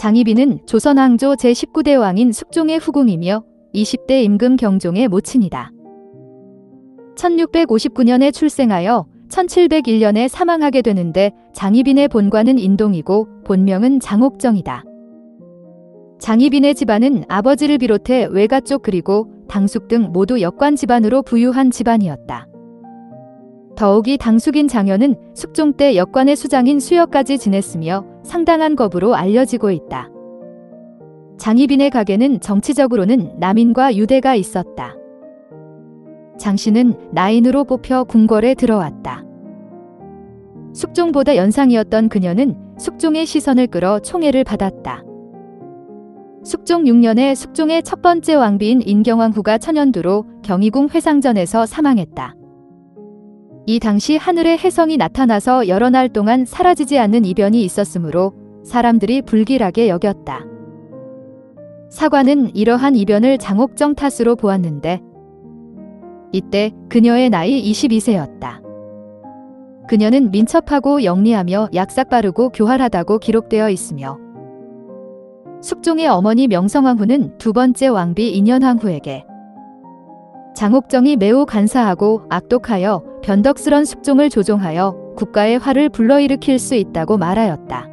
장희빈은 조선왕조 제19대 왕인 숙종의 후궁이며 20대 임금 경종의 모친이다. 1659년에 출생하여 1701년에 사망하게 되는데 장희빈의 본관은 인동이고 본명은 장옥정이다. 장희빈의 집안은 아버지를 비롯해 외가 쪽 그리고 당숙 등 모두 역관 집안으로 부유한 집안이었다. 더욱이 당숙인 장현은 숙종 때 역관의 수장인 수혁까지 지냈으며 상당한 겁으로 알려지고 있다. 장희빈의 가게는 정치적으로는 남인과 유대가 있었다. 장씨는 나인으로 뽑혀 궁궐에 들어왔다. 숙종보다 연상이었던 그녀는 숙종의 시선을 끌어 총애를 받았다. 숙종 6년에 숙종의 첫 번째 왕비인 인경왕후가 천연두로 경희궁 회상전에서 사망했다. 이 당시 하늘에 혜성이 나타나서 여러 날 동안 사라지지 않는 이변이 있었으므로 사람들이 불길하게 여겼다. 사관은 이러한 이변을 장옥정 탓으로 보았는데 이때 그녀의 나이 22세였다. 그녀는 민첩하고 영리하며 약삭빠르고 교활하다고 기록되어 있으며 숙종의 어머니 명성황후는 두 번째 왕비 인연황후에게 장옥정이 매우 간사하고 악독하여 변덕스런 숙종을 조종하여 국가의 화를 불러일으킬 수 있다고 말하였다.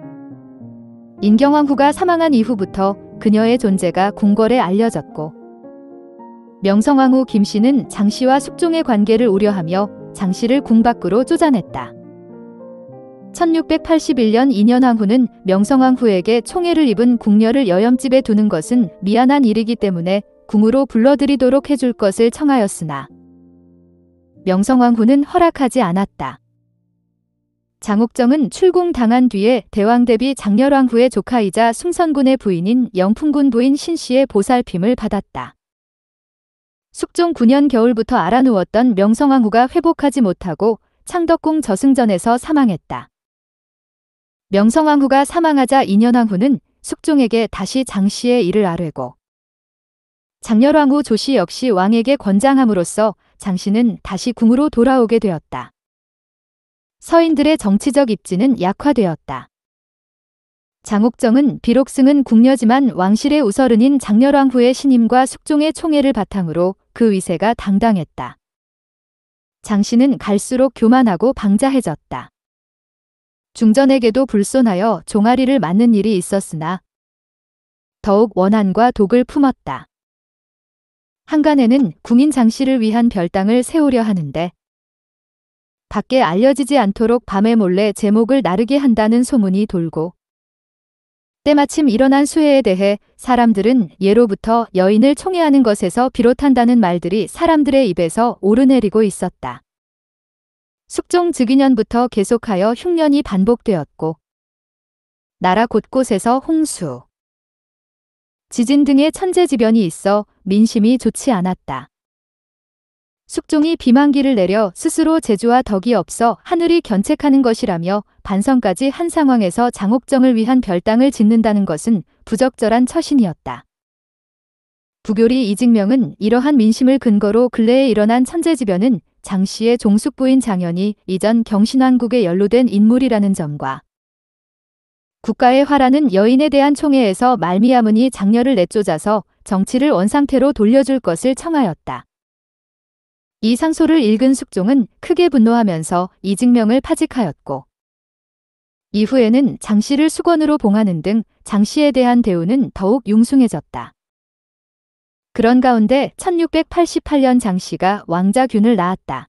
인경왕후가 사망한 이후부터 그녀의 존재가 궁궐에 알려졌고 명성왕후 김씨는 장씨와 숙종의 관계를 우려하며 장씨를 궁 밖으로 쫓아냈다. 1681년 인현왕후는 명성왕후에게 총애를 입은 궁녀를 여염집에 두는 것은 미안한 일이기 때문에 궁으로 불러들이도록 해줄 것을 청하였으나 명성왕후는 허락하지 않았다. 장옥정은 출궁당한 뒤에 대왕 대비 장렬왕후의 조카이자 숭선군의 부인인 영풍군 부인 신씨의 보살핌을 받았다. 숙종 9년 겨울부터 알아누웠던 명성왕후가 회복하지 못하고 창덕궁 저승전에서 사망했다. 명성왕후가 사망하자 인현왕후는 숙종에게 다시 장씨의 일을 아뢰고 장렬왕후 조씨 역시 왕에게 권장함으로써 장씨는 다시 궁으로 돌아오게 되었다. 서인들의 정치적 입지는 약화되었다. 장옥정은 비록 승은 궁녀지만 왕실의 우서른인 장렬왕후의 신임과 숙종의 총애를 바탕으로 그 위세가 당당했다. 장씨는 갈수록 교만하고 방자해졌다. 중전에게도 불손하여 종아리를 맞는 일이 있었으나 더욱 원한과 독을 품었다. 한간에는 궁인 장씨를 위한 별당을 세우려 하는데 밖에 알려지지 않도록 밤에 몰래 제목을 나르게 한다는 소문이 돌고 때마침 일어난 수해에 대해 사람들은 예로부터 여인을 총애하는 것에서 비롯한다는 말들이 사람들의 입에서 오르내리고 있었다. 숙종 즉위년부터 계속하여 흉년이 반복되었고 나라 곳곳에서 홍수, 지진 등의 천재지변이 있어 민심이 좋지 않았다. 숙종이 비만기를 내려 스스로 재주와 덕이 없어 하늘이 견책하는 것이라며 반성까지 한 상황에서 장옥정을 위한 별당을 짓는다는 것은 부적절한 처신이었다. 부교리 이직명은 이러한 민심을 근거로 근래에 일어난 천재지변은 장씨의 종숙부인 장현이 이전 경신왕국에 연루된 인물이라는 점과 국가의 화라는 여인에 대한 총회에서 말미암으니 장녀를 내쫓아서 정치를 원상태로 돌려줄 것을 청하였다. 이 상소를 읽은 숙종은 크게 분노하면서 이직명을 파직하였고 이후에는 장씨를 수건으로 봉하는 등 장씨에 대한 대우는 더욱 융숭해졌다. 그런 가운데 1688년 장씨가 왕자균을 낳았다.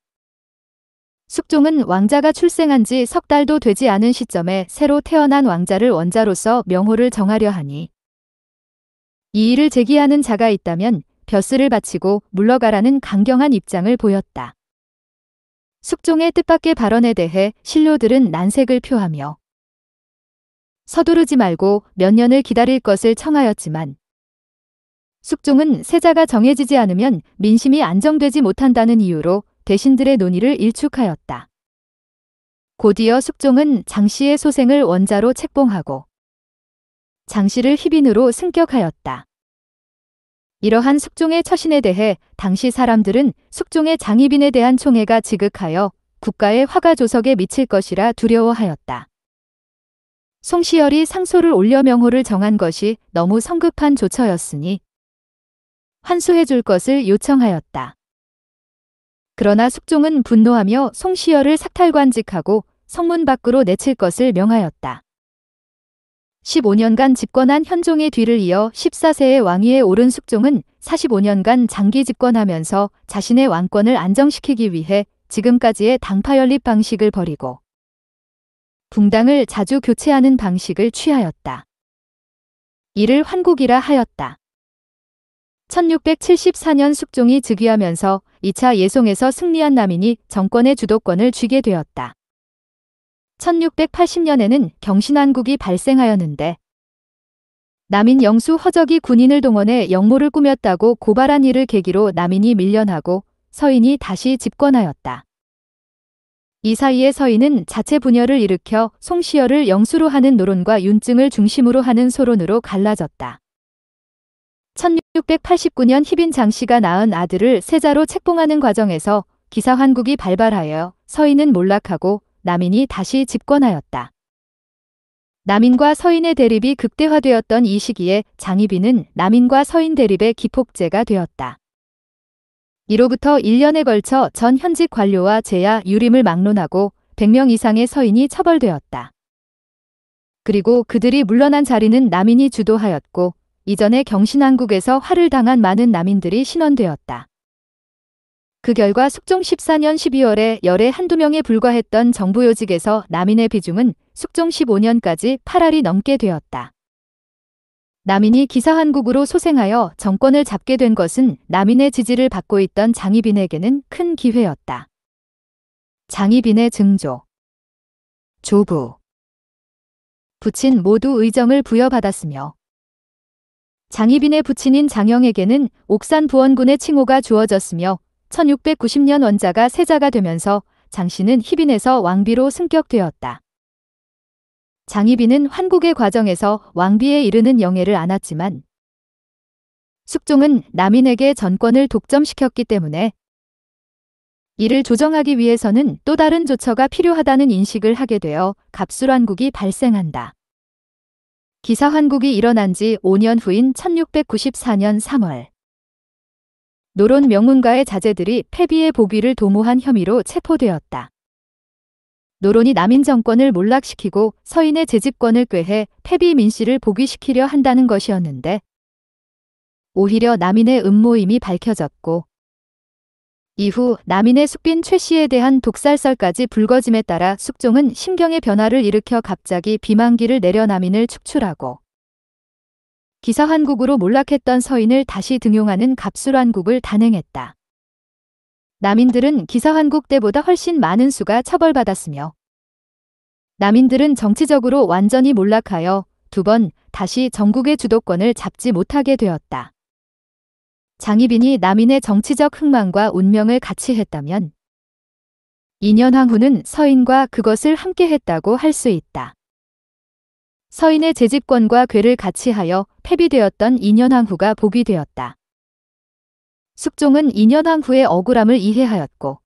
숙종은 왕자가 출생한 지 석 달도 되지 않은 시점에 새로 태어난 왕자를 원자로서 명호를 정하려 하니 이 일을 제기하는 자가 있다면 벼슬을 바치고 물러가라는 강경한 입장을 보였다. 숙종의 뜻밖의 발언에 대해 신료들은 난색을 표하며 서두르지 말고 몇 년을 기다릴 것을 청하였지만 숙종은 세자가 정해지지 않으면 민심이 안정되지 못한다는 이유로 대신들의 논의를 일축하였다. 곧이어 숙종은 장씨의 소생을 원자로 책봉하고 장씨를 희빈으로 승격하였다. 이러한 숙종의 처신에 대해 당시 사람들은 숙종의 장희빈에 대한 총애가 지극하여 국가의 화가 조석에 미칠 것이라 두려워하였다. 송시열이 상소를 올려 명호를 정한 것이 너무 성급한 조처였으니 환수해 줄 것을 요청하였다. 그러나 숙종은 분노하며 송시열을 삭탈관직하고 성문 밖으로 내칠 것을 명하였다. 15년간 집권한 현종의 뒤를 이어 14세의 왕위에 오른 숙종은 45년간 장기 집권하면서 자신의 왕권을 안정시키기 위해 지금까지의 당파 연립 방식을 버리고 붕당을 자주 교체하는 방식을 취하였다. 이를 환국이라 하였다. 1674년 숙종이 즉위하면서 2차 예송에서 승리한 남인이 정권의 주도권을 쥐게 되었다. 1680년에는 경신한국이 발생하였는데 남인 영수 허적이 군인을 동원해 영모를 꾸몄다고 고발한 일을 계기로 남인이 밀려나고 서인이 다시 집권하였다. 이 사이에 서인은 자체 분열을 일으켜 송시열을 영수로 하는 노론과 윤증을 중심으로 하는 소론으로 갈라졌다. 1689년 희빈 장씨가 낳은 아들을 세자로 책봉하는 과정에서 기사 한국이 발발하여 서인은 몰락하고 남인이 다시 집권하였다. 남인과 서인의 대립이 극대화되었던 이 시기에 장희빈은 남인과 서인 대립의 기폭제가 되었다. 이로부터 1년에 걸쳐 전 현직 관료와 제야 유림을 막론하고 100명 이상의 서인이 처벌되었다. 그리고 그들이 물러난 자리는 남인이 주도하였고 이전에 경신왕국에서 화를 당한 많은 남인들이 신원되었다. 그 결과 숙종 14년 12월에 열의 한두 명에 불과했던 정부요직에서 남인의 비중은 숙종 15년까지 8알이 넘게 되었다. 남인이 기사한국으로 소생하여 정권을 잡게 된 것은 남인의 지지를 받고 있던 장희빈에게는 큰 기회였다. 장희빈의 증조 조부 부친 모두 의정을 부여받았으며 장희빈의 부친인 장영에게는 옥산 부원군의 칭호가 주어졌으며 1690년 원자가 세자가 되면서 장씨는 희빈에서 왕비로 승격되었다. 장희빈은 환국의 과정에서 왕비에 이르는 영예를 안았지만 숙종은 남인에게 전권을 독점시켰기 때문에 이를 조정하기 위해서는 또 다른 조처가 필요하다는 인식을 하게 되어 갑술왕국이 발생한다. 기사 환국이 일어난 지 5년 후인 1694년 3월 노론 명문가의 자제들이 패비의 보기를 도모한 혐의로 체포되었다. 노론이 남인 정권을 몰락시키고 서인의 재집권을 꾀해 패비 민씨를 보기시키려 한다는 것이었는데 오히려 남인의 음모임이 밝혀졌고 이후 남인의 숙빈 최 씨에 대한 독살설까지 불거짐에 따라 숙종은 심경의 변화를 일으켜 갑자기 비만기를 내려 남인을 축출하고 기사한국으로 몰락했던 서인을 다시 등용하는 갑술환국을 단행했다. 남인들은 기사환국 때보다 훨씬 많은 수가 처벌받았으며 남인들은 정치적으로 완전히 몰락하여 두 번 다시 전국의 주도권을 잡지 못하게 되었다. 장희빈이 남인의 정치적 흥망과 운명을 같이 했다면 인현황후는 서인과 그것을 함께 했다고 할 수 있다. 서인의 재집권과 괴를 같이 하여 패비되었던 인현황후가 복이 되었다. 숙종은 인현황후의 억울함을 이해하였고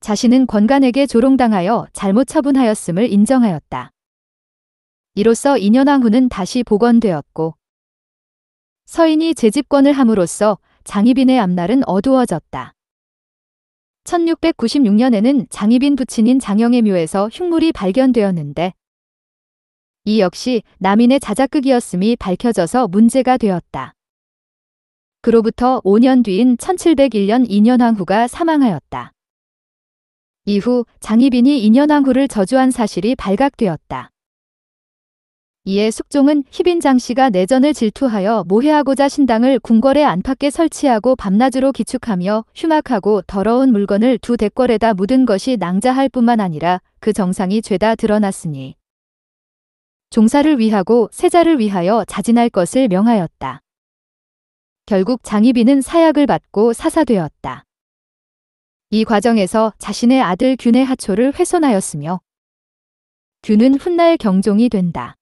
자신은 권간에게 조롱당하여 잘못 처분하였음을 인정하였다. 이로써 인현왕후는 다시 복원되었고 서인이 재집권을 함으로써 장희빈의 앞날은 어두워졌다. 1696년에는 장희빈 부친인 장영의 묘에서 흉물이 발견되었는데 이 역시 남인의 자작극이었음이 밝혀져서 문제가 되었다. 그로부터 5년 뒤인 1701년 인현왕후가 사망하였다. 이후 장희빈이 인현왕후를 저주한 사실이 발각되었다. 이에 숙종은 희빈 장씨가 내전을 질투하여 모해하고자 신당을 궁궐의 안팎에 설치하고 밤낮으로 기축하며 흉악하고 더러운 물건을 두 대궐에다 묻은 것이 낭자할 뿐만 아니라 그 정상이 죄다 드러났으니 종사를 위하고 세자를 위하여 자진할 것을 명하였다. 결국 장희빈은 사약을 받고 사사되었다. 이 과정에서 자신의 아들 균의 하초를 훼손하였으며 균은 훗날 경종이 된다.